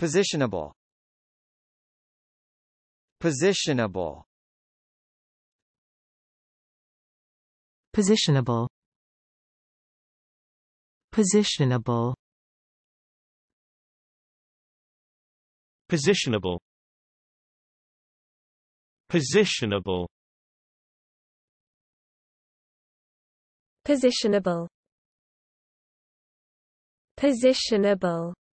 Positionable Positionable Positionable Positionable Positionable Positionable Positionable Positionable